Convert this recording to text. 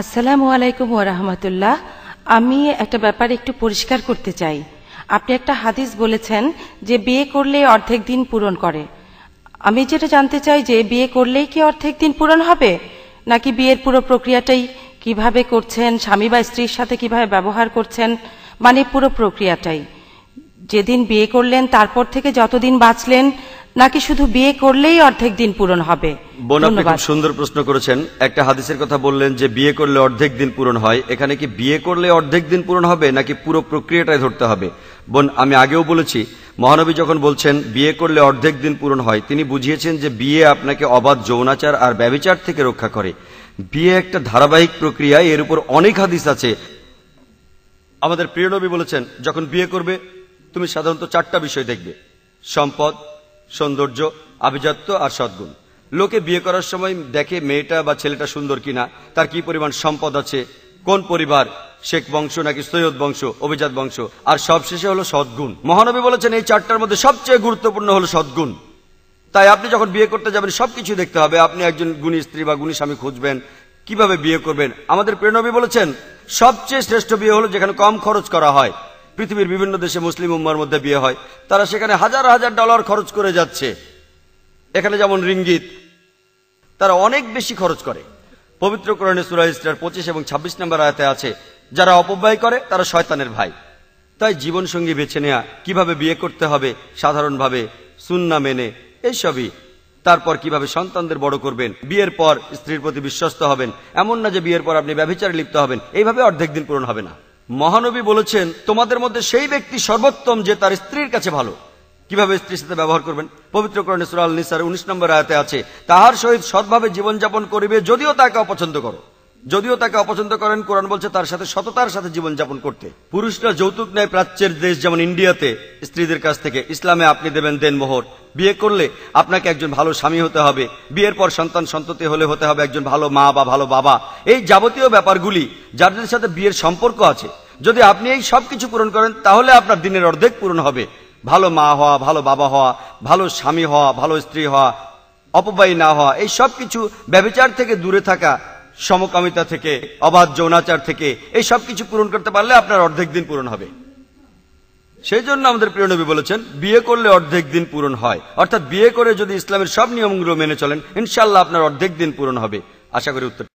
আসসালামু আলাইকুম ওরহামতুল্লাহ আমি একটা ব্যাপার একটু পরিষ্কার করতে চাই আপনি একটা হাদিস বলেছেন যে বিয়ে করলে অর্ধেক দিন পূরণ করে আমি যেটা জানতে চাই যে বিয়ে করলেই কি অর্ধেক দিন পূরণ হবে নাকি বিয়ের পুরো প্রক্রিয়াটাই কিভাবে করছেন স্বামী বা স্ত্রীর সাথে কিভাবে ব্যবহার করছেন মানে পুরো প্রক্রিয়াটাই যেদিন বিয়ে করলেন তারপর থেকে যতদিন বাঁচলেন নাকি শুধু বিয়ে করলেই অর্ধেক দিন পূরণ হবে বোন আপনি খুব সুন্দর প্রশ্ন করেছেন একটা হাদিসের কথা বললেন যে বিয়ে করলে অর্ধেক দিন পূরণ হয় এখানে কি বিয়ে করলে অর্ধেক দিন পূরণ হবে নাকি পুরো প্রক্রিয়াটাই ধরতে হবে বোন আমি আগেও বলেছি মহানবী যখন বলছেন বিয়ে করলে অর্ধেক দিন পূরণ হয় তিনি বুঝিয়েছেন যে বিয়ে আপনাকে অবাধ যৌনাচার আর ব্যবিচার থেকে রক্ষা করে বিয়ে একটা ধারাবাহিক প্রক্রিয়া এর উপর অনেক হাদিস আছে আমাদের প্রিয়নবী বলেছেন যখন বিয়ে করবে তুমি সাধারণত চারটা বিষয় দেখবে সম্পদ সৌন্দর্য আভিজাত্য আর সদ্গুণ লোকে বিয়ে করার সময় দেখে মেয়েটা বা ছেলেটা সুন্দর কিনা তার কি পরিমাণ সম্পদ আছে কোন পরিবার শেখ বংশ নাকি সৈয়দ বংশ অভিজাত বংশ আর সবশেষে হলো সদ্গুণ মহানবী বলেছেন এই চারটার মধ্যে সবচেয়ে গুরুত্বপূর্ণ হলো সদ্গুণ তাই আপনি যখন বিয়ে করতে যাবেন সবকিছু দেখতে হবে আপনি একজন গুণী স্ত্রী বা গুণী স্বামী খুঁজবেন কিভাবে বিয়ে করবেন আমাদের প্রেরণবী বলেছেন সবচেয়ে শ্রেষ্ঠ বিয়ে হলো যেখানে কম খরচ করা হয় পৃথিবীর বিভিন্ন দেশে মুসলিম উম্মার মধ্যে বিয়ে হয় তারা সেখানে হাজার হাজার ডলার খরচ করে যাচ্ছে এখানে যেমন রিঙ্গিত তারা অনেক বেশি খরচ করে পবিত্র কোরআনে সুরা ইসরার পঁচিশ এবং ২৬ নম্বর আয়তে আছে যারা অপব্যয় করে তারা শয়তানের ভাই তাই জীবনসঙ্গী বেছে নেয়া কিভাবে বিয়ে করতে হবে সাধারণভাবে সুন্না মেনে এইসবই তারপর কিভাবে সন্তানদের বড় করবেন বিয়ের পর স্ত্রীর প্রতি বিশ্বস্ত হবেন এমন না যে বিয়ের পর আপনি ব্যবচারে লিপ্ত হবেন এইভাবে অর্ধেক দিন পূরণ হবে না মহানবী বলেছেন তোমাদের মধ্যে সেই ব্যক্তি সর্বোত্তম যে তার স্ত্রীর কাছে ভালো কিভাবে স্ত্রীর সাথে ব্যবহার করবেন পবিত্র করণে সুরাল নিসার উনিশ নম্বর আয়তে আছে তাহার সহিত সৎভাবে জীবনযাপন করিবে যদিও তাকে অপছন্দ করো যদিও তাকে অপছন্দ করেন কোরআন বলছে তার সাথে সততার সাথে জীবনযাপন করতে পুরুষরা যৌতুক নেয় প্রাচ্যের দেশ যেমন ইন্ডিয়াতে স্ত্রীদের কাছ থেকে ইসলামে আপনি দেবেন দেন মোহর বিয়ে করলে আপনাকে একজন ভালো স্বামী হতে হবে বিয়ের পর সন্তান সন্ততি হলে হতে হবে একজন ভালো মা বা ভালো বাবা এই যাবতীয় ব্যাপারগুলি যাদের সাথে বিয়ের সম্পর্ক আছে যদি আপনি এই সব কিছু পূরণ করেন তাহলে আপনার দিনের অর্ধেক পূরণ হবে ভালো মা হওয়া ভালো বাবা হওয়া ভালো স্বামী হওয়া ভালো স্ত্রী হওয়া অপব্যয়ী না হওয়া এই সব কিছু ব্যবচার থেকে দূরে থাকা সমকামিতা থেকে অবাধ যৌনাচার থেকে এই সব কিছু পূরণ করতে পারলে আপনার অর্ধেক দিন পূরণ হবে সেই জন্য আমাদের প্রিয় নবী বলেছেন বিয়ে করলে অর্ধেক দিন পূরণ হয় অর্থাৎ বিয়ে করে যদি ইসলামের সব নিয়মগুলো মেনে চলেন ইনশাল্লাহ আপনার অর্ধেক দিন পূরণ হবে আশা করি উত্তর